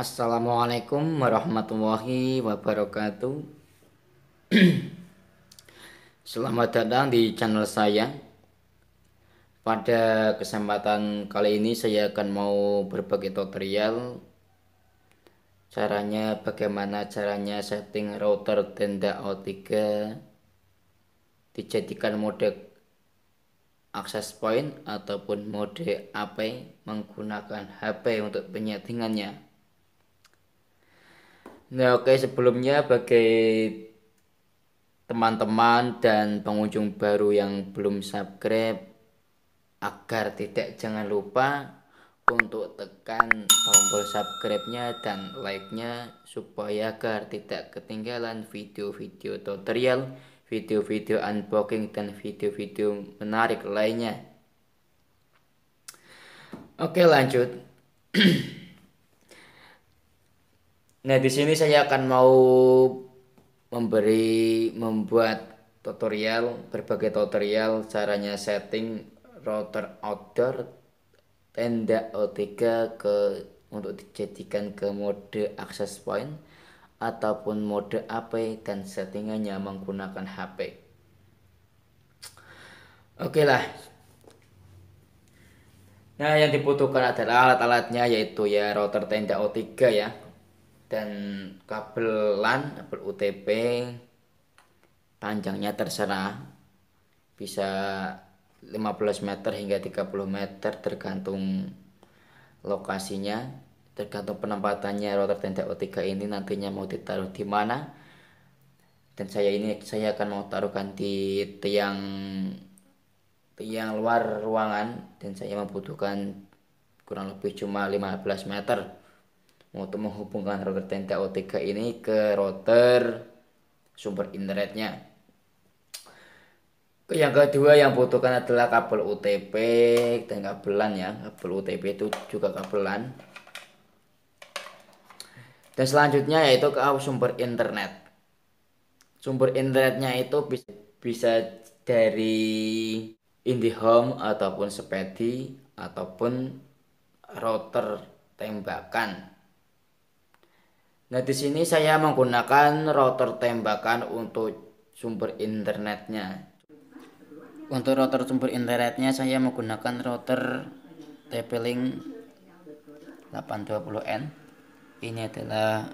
Assalamualaikum warahmatullahi wabarakatuh Selamat datang di channel saya Pada kesempatan kali ini saya akan mau berbagi tutorial Caranya bagaimana caranya setting router tenda O3 Dijadikan mode access point ataupun mode AP menggunakan HP untuk penyetingannya Nah, oke sebelumnya bagi teman-teman dan pengunjung baru yang belum subscribe agar tidak jangan lupa untuk tekan tombol subscribe-nya dan like-nya supaya agar tidak ketinggalan video-video tutorial, video-video unboxing dan video-video menarik lainnya. Oke, lanjut. Nah, di sini saya akan mau memberi membuat tutorial berbagai tutorial caranya setting router outdoor tenda O3 ke untuk dijadikan ke mode access point ataupun mode AP dan settingannya menggunakan HP. Oke lah. Nah, yang dibutuhkan adalah alat-alatnya yaitu ya router tenda O3 ya, dan kabel LAN, kabel UTP panjangnya terserah bisa 15 meter hingga 30 meter tergantung lokasinya tergantung penempatannya router tenda O3 ini nantinya mau ditaruh di mana dan saya ini saya akan mau taruhkan di tiang tiang luar ruangan dan saya membutuhkan kurang lebih cuma 15 meter untuk menghubungkan router TNT-O3 ini ke router sumber internetnya. Yang kedua yang butuhkan adalah kabel UTP dan kabelan ya. Kabel UTP itu juga kabelan. Dan selanjutnya yaitu ke sumber internet. Sumber internetnya itu bisa dari IndiHome ataupun Sepedi ataupun router tembakan Nah, di sini saya menggunakan router tembakan untuk sumber internetnya. Untuk router sumber internetnya saya menggunakan router TP-Link 820N. Ini adalah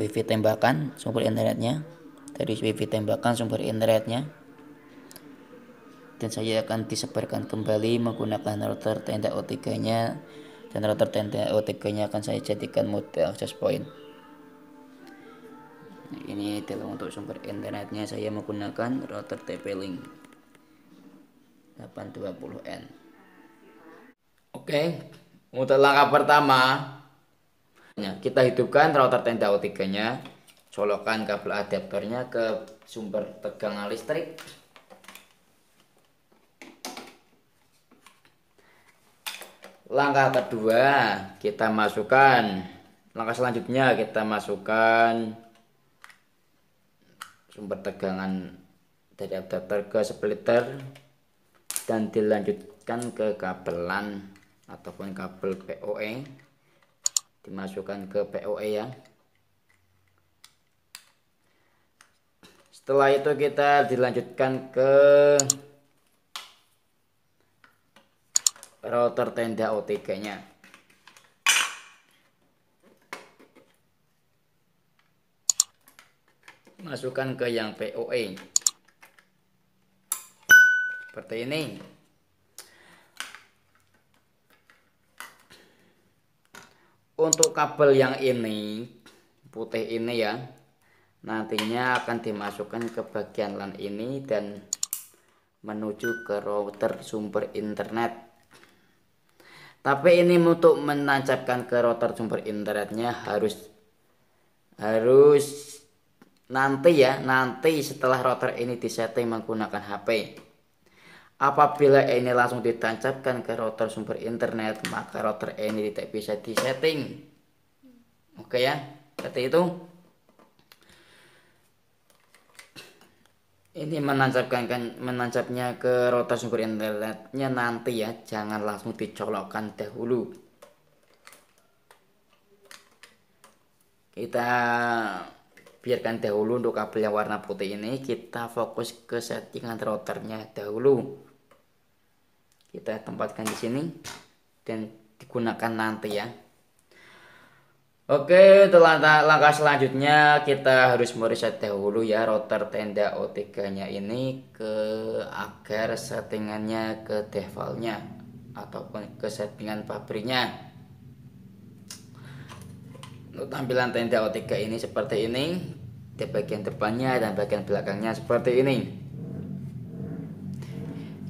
wifi tembakan sumber internetnya dari wifi tembakan sumber internetnya dan saya akan disebarkan kembali menggunakan router tenda O3 nya dan router TNT OTG-nya akan saya jadikan mode access point. ini adalah untuk sumber internetnya saya menggunakan router TP-Link 820N. Oke, untuk langkah pertama kita hidupkan router TNT OTG-nya, colokan kabel adaptornya ke sumber tegangan listrik Langkah kedua kita masukkan langkah selanjutnya kita masukkan sumber tegangan dari adapter ke splitter dan dilanjutkan ke kabelan ataupun kabel POE dimasukkan ke POE ya setelah itu kita dilanjutkan ke router tenda OTG-nya. Masukkan ke yang POE. Seperti ini. Untuk kabel yang ini putih ini ya, nantinya akan dimasukkan ke bagian LAN ini dan menuju ke router sumber internet tapi ini untuk menancapkan ke router sumber internetnya harus harus nanti ya nanti setelah router ini disetting menggunakan HP apabila ini langsung ditancapkan ke router sumber internet maka router ini tidak bisa disetting oke ya seperti itu ini menancapkan kan menancapnya ke router sumber internetnya nanti ya jangan langsung dicolokkan dahulu kita biarkan dahulu untuk kabel yang warna putih ini kita fokus ke settingan routernya dahulu kita tempatkan di sini dan digunakan nanti ya Oke, untuk langkah, langkah selanjutnya kita harus meriset dahulu ya router tenda o nya ini ke agar settingannya ke defaultnya ataupun ke settingan pabriknya. Untuk tampilan tenda o ini seperti ini, di bagian depannya dan bagian belakangnya seperti ini.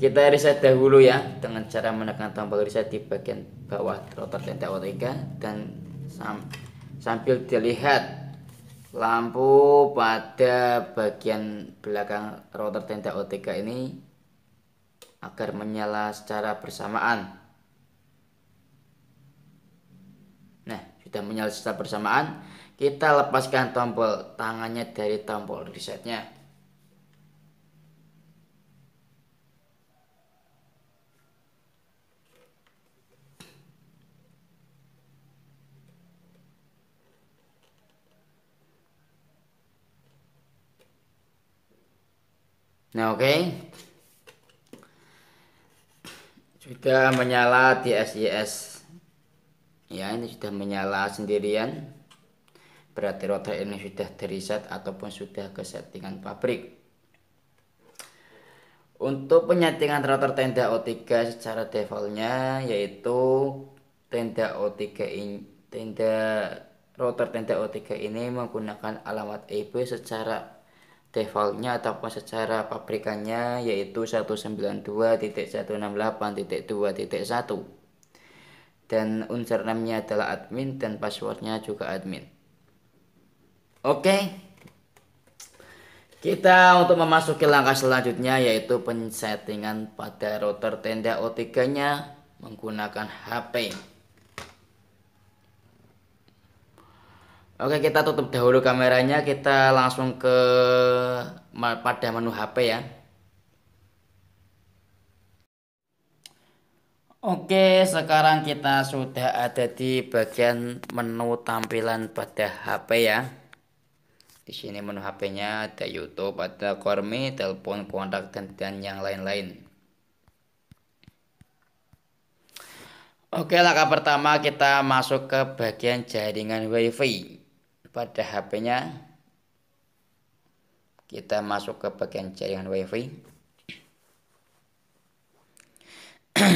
Kita reset dahulu ya dengan cara menekan tombol reset di bagian bawah router tenda o dan Sam sambil dilihat lampu pada bagian belakang router tenda OTK ini agar menyala secara bersamaan. Nah, sudah menyala secara bersamaan, kita lepaskan tombol tangannya dari tombol resetnya. Nah, oke. Okay. Sudah menyala di SIS. Ya, ini sudah menyala sendirian. Berarti router ini sudah reset ataupun sudah ke settingan pabrik. Untuk penyetingan router tenda O3 secara defaultnya yaitu tenda O3 in, tenda router tenda O3 ini menggunakan alamat IP e secara defaultnya ataupun secara pabrikannya yaitu 192.168.2.1 dan username-nya adalah admin dan passwordnya juga admin. Oke. Kita untuk memasuki langkah selanjutnya yaitu pensettingan pada router tenda O3-nya menggunakan HP. Oke, kita tutup dahulu kameranya. Kita langsung ke pada menu HP ya. Oke, sekarang kita sudah ada di bagian menu tampilan pada HP ya. Di sini menu HP-nya ada YouTube, ada Kormi, telepon, kontak dan, dan yang lain-lain. Oke, langkah pertama kita masuk ke bagian jaringan WiFi pada HP-nya kita masuk ke bagian jaringan WiFi.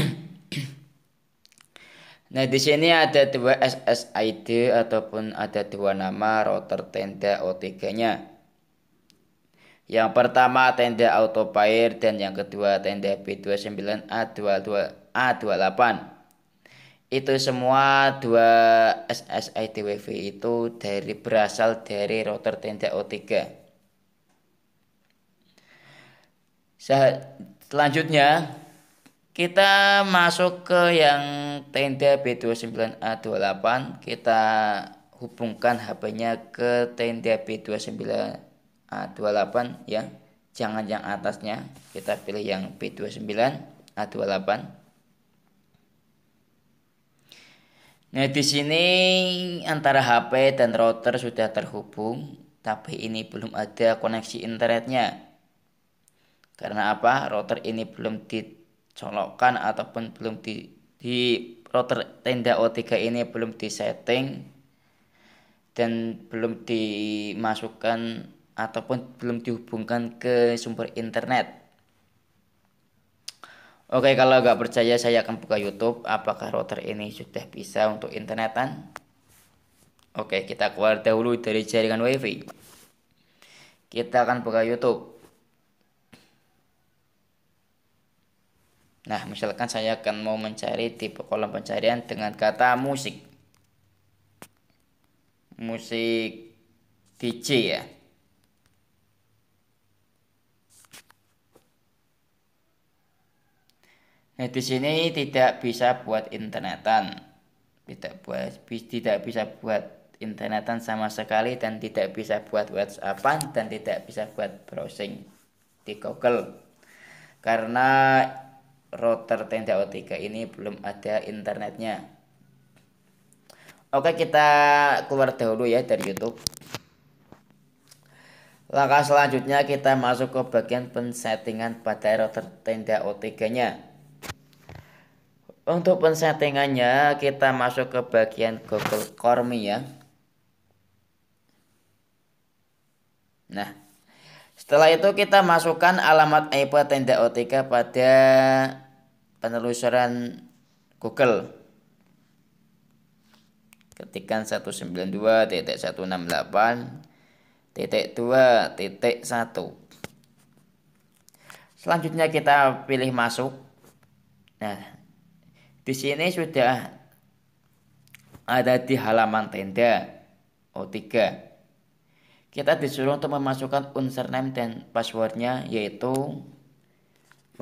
nah, di sini ada dua SSID ataupun ada dua nama router tenda otg nya Yang pertama tenda autopair dan yang kedua tenda B29A22 A28 itu semua dua SSIDWV itu dari berasal dari router tenda O3. Selanjutnya kita masuk ke yang tenda B29A28 kita hubungkan HP-nya ke tenda B29A28 ya jangan yang atasnya kita pilih yang B29A28 Nah, di sini antara HP dan router sudah terhubung, tapi ini belum ada koneksi internetnya. Karena apa? Router ini belum dicolokkan ataupun belum di, di router tenda O3 ini belum disetting dan belum dimasukkan ataupun belum dihubungkan ke sumber internet. Oke, kalau nggak percaya saya akan buka YouTube. Apakah router ini sudah bisa untuk internetan? Oke, kita keluar dahulu dari jaringan WiFi. Kita akan buka YouTube. Nah, misalkan saya akan mau mencari tipe kolom pencarian dengan kata musik. Musik DJ ya. Nah, di sini tidak bisa buat internetan. Tidak buat tidak bisa buat internetan sama sekali dan tidak bisa buat WhatsAppan dan tidak bisa buat browsing di Google. Karena router tenda O3 ini belum ada internetnya. Oke, kita keluar dahulu ya dari YouTube. Langkah selanjutnya kita masuk ke bagian pensettingan pada router tenda O3-nya. Untuk pensettingannya kita masuk ke bagian Google Chrome ya. Nah, setelah itu kita masukkan alamat IP e tenda OTK pada penelusuran Google. Ketikan 192.168.2.1. Selanjutnya kita pilih masuk. Nah, di sini sudah ada di halaman tenda O3. Kita disuruh untuk memasukkan username dan passwordnya yaitu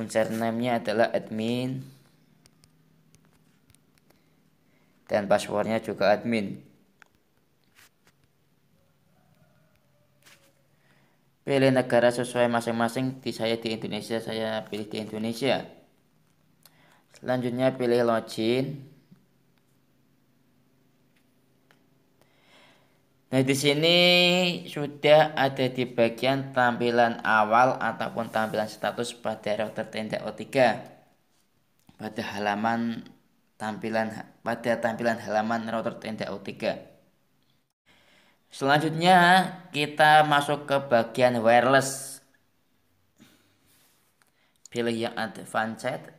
username-nya adalah admin dan passwordnya juga admin. Pilih negara sesuai masing-masing. Di saya di Indonesia, saya pilih di Indonesia. Selanjutnya pilih login. Nah, di sini sudah ada di bagian tampilan awal ataupun tampilan status pada router tenda O3. Pada halaman tampilan pada tampilan halaman router tenda O3. Selanjutnya kita masuk ke bagian wireless. Pilih yang advanced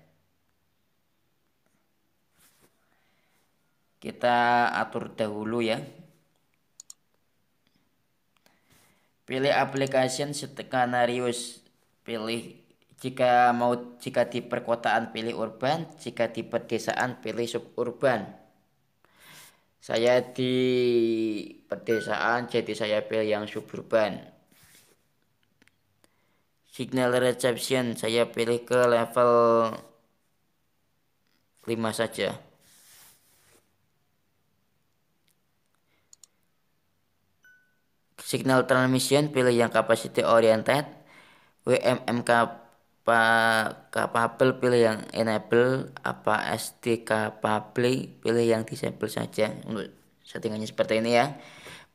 kita atur dahulu ya pilih application skenarios pilih jika mau jika di perkotaan pilih urban jika di pedesaan pilih suburban saya di pedesaan jadi saya pilih yang suburban signal reception saya pilih ke level 5 saja Signal transmission pilih yang capacity oriented, WMM capable pilih yang enable, apa SD capable pilih yang disable saja untuk settingannya seperti ini ya.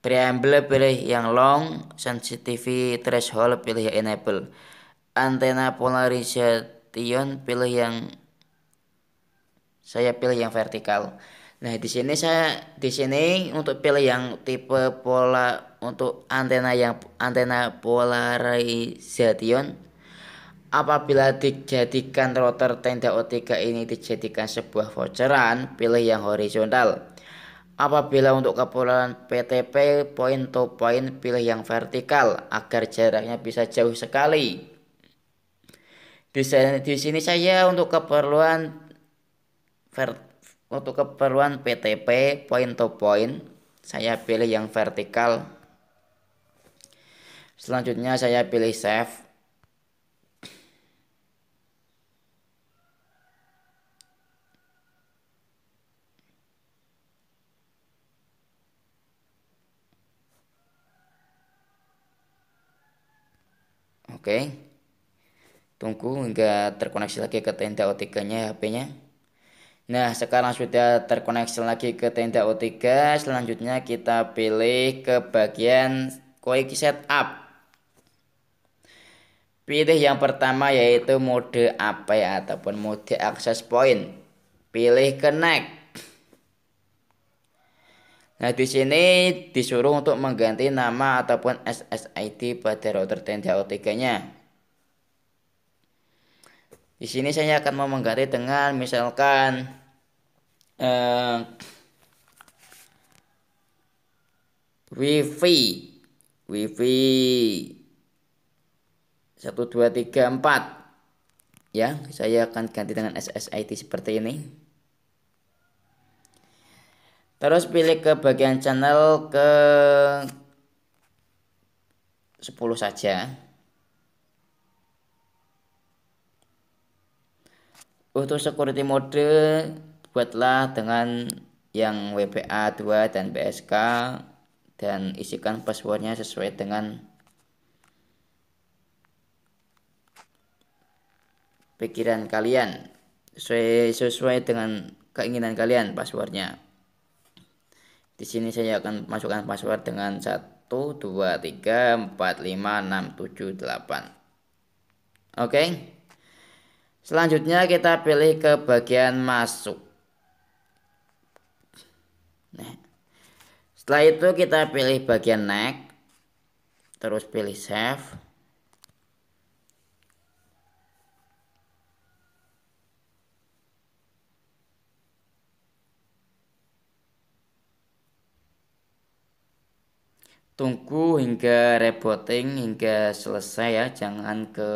Preamble pilih yang long, sensitivity threshold pilih yang enable. Antena polarization pilih yang saya pilih yang vertikal. Nah, di sini saya di sini untuk pilih yang tipe pola untuk antena yang antena polarization apabila dijadikan router tenda O3 ini dijadikan sebuah voucheran, pilih yang horizontal. Apabila untuk kepulauan PTP point to point pilih yang vertikal agar jaraknya bisa jauh sekali. Di sini, di sini saya untuk keperluan vertikal untuk keperluan PTP point to point, saya pilih yang vertikal. Selanjutnya saya pilih save. Oke. Tunggu hingga terkoneksi lagi ke tenda OTK-nya HP-nya. Nah, sekarang sudah terkoneksi lagi ke tenda O3. Selanjutnya kita pilih ke bagian quick setup. Pilih yang pertama yaitu mode apa ya ataupun mode access point. Pilih connect. Nah, di sini disuruh untuk mengganti nama ataupun SSID pada router tenda O3-nya. Di sini saya akan mau mengganti dengan misalkan uh, wifi wifi satu dua tiga empat ya saya akan ganti dengan SSID seperti ini terus pilih ke bagian channel ke 10 saja untuk security mode buatlah dengan yang WPA 2 dan PSK dan isikan passwordnya sesuai dengan pikiran kalian sesuai, sesuai dengan keinginan kalian passwordnya di sini saya akan masukkan password dengan 1 2 3 4 5 6 7 8 oke selanjutnya kita pilih ke bagian masuk Nah, setelah itu kita pilih bagian neck, terus pilih save. Tunggu hingga rebooting hingga selesai ya, jangan ke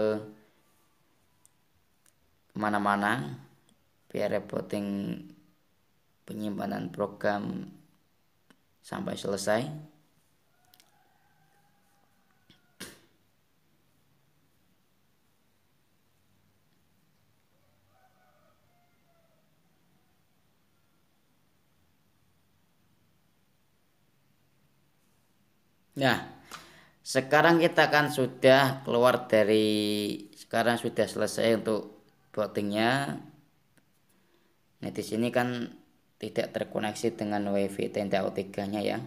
mana mana biar rebooting penyimpanan program sampai selesai Nah, sekarang kita kan sudah keluar dari sekarang sudah selesai untuk votingnya. Nah, di sini kan tidak terkoneksi dengan wifi tenda 3 nya ya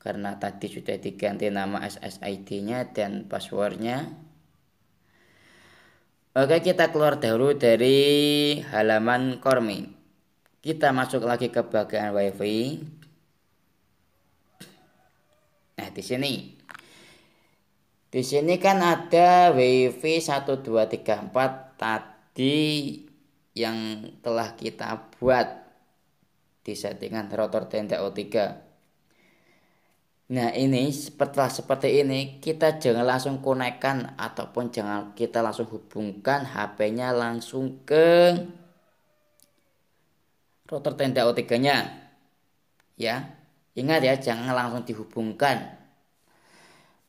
karena tadi sudah diganti nama SSID nya dan passwordnya Oke kita keluar dahulu dari halaman Kormi kita masuk lagi ke bagian wifi nah di sini di sini kan ada wifi 1234 tadi yang telah kita buat di settingan rotor tenda O3 nah ini setelah seperti ini kita jangan langsung konekkan ataupun jangan kita langsung hubungkan HP nya langsung ke rotor tenda O3 nya ya ingat ya jangan langsung dihubungkan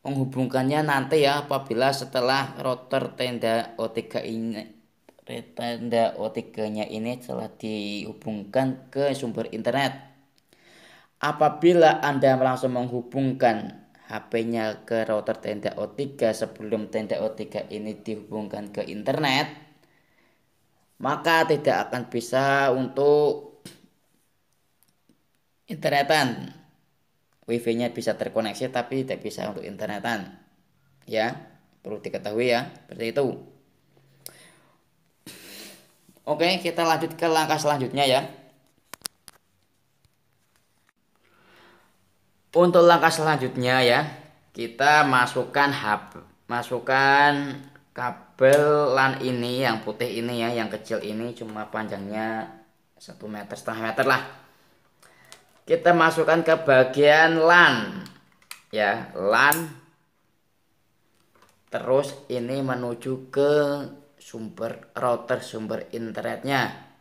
menghubungkannya nanti ya apabila setelah rotor tenda O3 ini Tanda OTG-nya ini telah dihubungkan ke sumber internet. Apabila Anda langsung menghubungkan HP-nya ke router tenda O3 sebelum tenda O3 ini dihubungkan ke internet, maka tidak akan bisa untuk internetan. Wifi-nya bisa terkoneksi tapi tidak bisa untuk internetan. Ya, perlu diketahui ya, seperti itu. Oke, kita lanjut ke langkah selanjutnya ya. Untuk langkah selanjutnya ya, kita masukkan hub, masukkan kabel LAN ini yang putih ini ya, yang kecil ini cuma panjangnya 1 meter setengah meter lah. Kita masukkan ke bagian LAN ya, LAN. Terus ini menuju ke sumber router sumber internetnya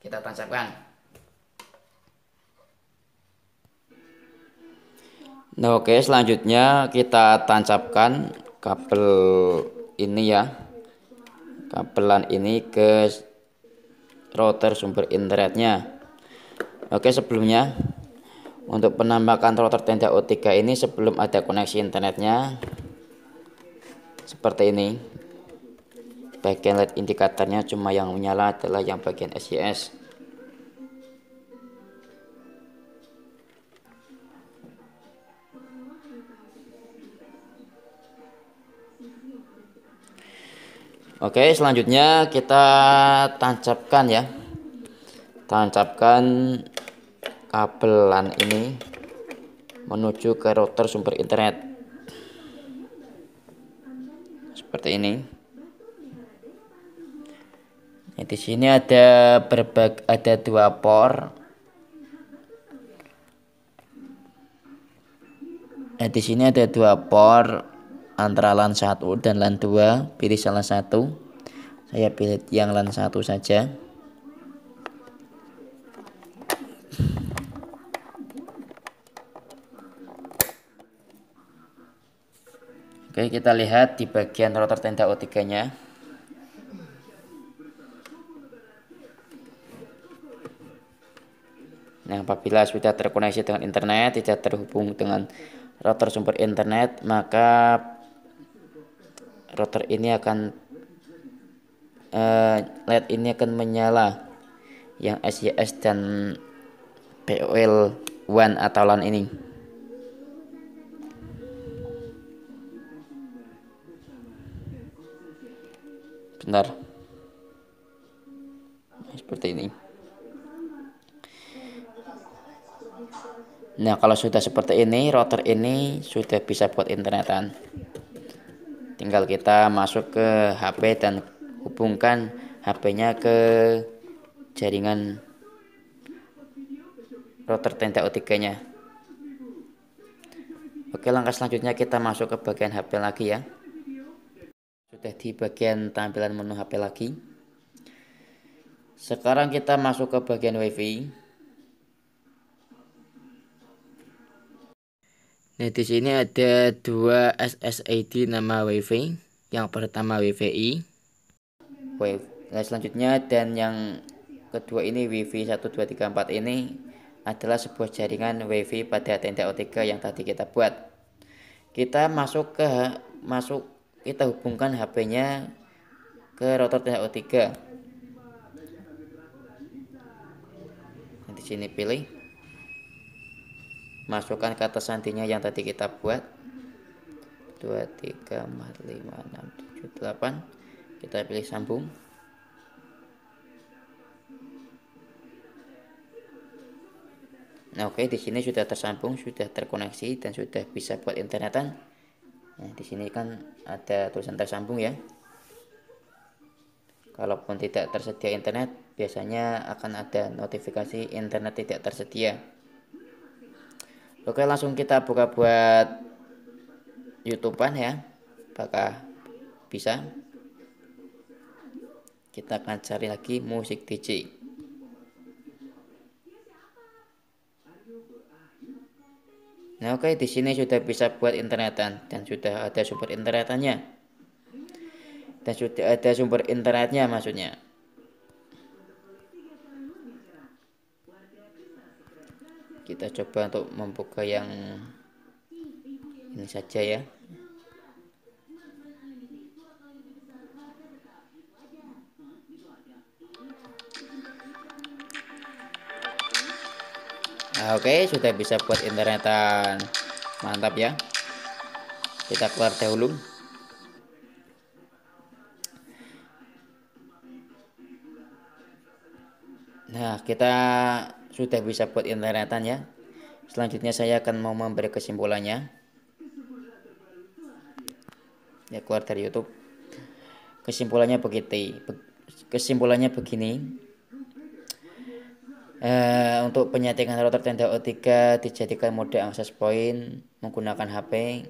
kita tancapkan Nah, oke, okay, selanjutnya kita tancapkan kabel ini ya. Kabelan ini ke router sumber internetnya. Oke, okay, sebelumnya untuk penambahkan router tenda O3 ini sebelum ada koneksi internetnya seperti ini bagian LED indikatornya cuma yang menyala adalah yang bagian SCS. Oke, selanjutnya kita tancapkan ya. Tancapkan kabelan ini menuju ke router sumber internet. Seperti ini. Ya, di sini ada berbag ada dua por. Ya, di sini ada dua por antara lan 1 dan lan 2. Pilih salah satu. Saya pilih yang lan 1 saja. Oke, kita lihat di bagian rotor tenda O3-nya. Apabila sudah terkoneksi dengan internet, tidak terhubung dengan router sumber internet, maka router ini akan uh, LED ini akan menyala yang SIS dan POL One atau LAN ini. Bentar. Seperti ini. Nah kalau sudah seperti ini router ini sudah bisa buat internetan tinggal kita masuk ke HP dan hubungkan HP-nya ke jaringan router tenda o nya oke langkah selanjutnya kita masuk ke bagian HP lagi ya sudah di bagian tampilan menu HP lagi sekarang kita masuk ke bagian wifi Nah, di sini ada dua SSID nama WiFi. Yang pertama WiFi. Nah, selanjutnya dan yang kedua ini WiFi 1234 ini adalah sebuah jaringan WiFi pada tenda OTK yang tadi kita buat. Kita masuk ke masuk kita hubungkan HP-nya ke router tenda OTK. Nah, di sini pilih masukkan kata santinya yang tadi kita buat 2 3 4 5 6 7 8 kita pilih sambung Nah, oke, okay, di sini sudah tersambung, sudah terkoneksi dan sudah bisa buat internetan. Nah, di sini kan ada tulisan tersambung ya. Kalaupun tidak tersedia internet, biasanya akan ada notifikasi internet tidak tersedia. Oke, langsung kita buka buat YouTube-an ya. Apakah bisa? Kita akan cari lagi musik DJ. Nah, oke, di sini sudah bisa buat internetan dan sudah ada sumber internetannya. Dan sudah ada sumber internetnya maksudnya. kita coba untuk membuka yang ini saja ya nah, oke okay, sudah bisa buat internetan mantap ya kita keluar dahulu nah kita sudah bisa buat internetan ya selanjutnya saya akan mau memberi kesimpulannya ya keluar dari YouTube kesimpulannya begitu kesimpulannya begini Uh, untuk penyetingan router tenda O3 dijadikan mode access point menggunakan HP.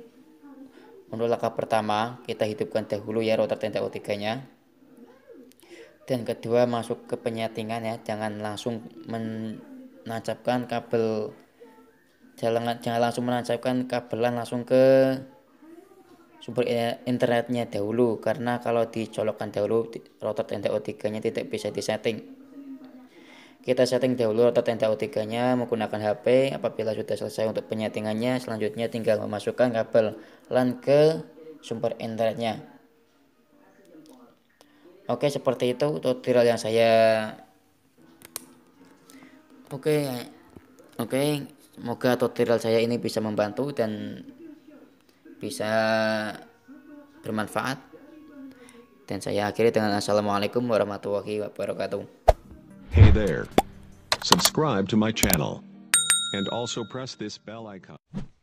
Untuk langkah pertama, kita hidupkan dahulu ya router tenda O3 nya. Dan kedua masuk ke penyetingan ya, jangan langsung men menancapkan kabel jangan jangan langsung menancapkan kabelan langsung ke sumber internetnya dahulu karena kalau dicolokkan dahulu router NTO3 nya tidak bisa disetting kita setting dahulu router NTO3 nya menggunakan HP apabila sudah selesai untuk penyetingannya selanjutnya tinggal memasukkan kabel LAN ke sumber internetnya oke seperti itu tutorial yang saya oke okay. oke okay. semoga tutorial saya ini bisa membantu dan bisa bermanfaat dan saya akhiri dengan assalamualaikum warahmatullahi wabarakatuh hey there subscribe to my channel and also press this bell icon